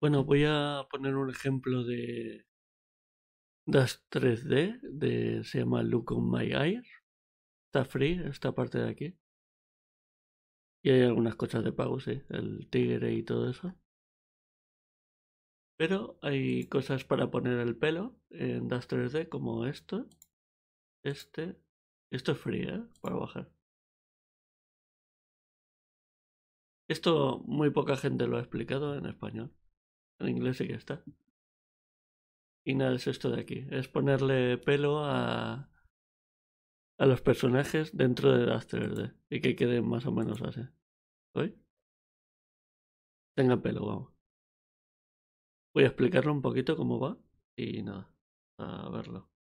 Bueno, voy a poner un ejemplo de das 3D, de, se llama Look on My Eyes. Está free esta parte de aquí. Y hay algunas cosas de pago, sí, el tigre y todo eso. Pero hay cosas para poner el pelo en das 3D, como esto, este. Esto es free, ¿eh? Para bajar. Esto muy poca gente lo ha explicado en español en inglés sí que está. Y nada, es esto de aquí. Es ponerle pelo a, a los personajes dentro de 3D. y que queden más o menos así. ¿Oye? Tenga pelo, vamos. Voy a explicarlo un poquito cómo va y nada, a verlo.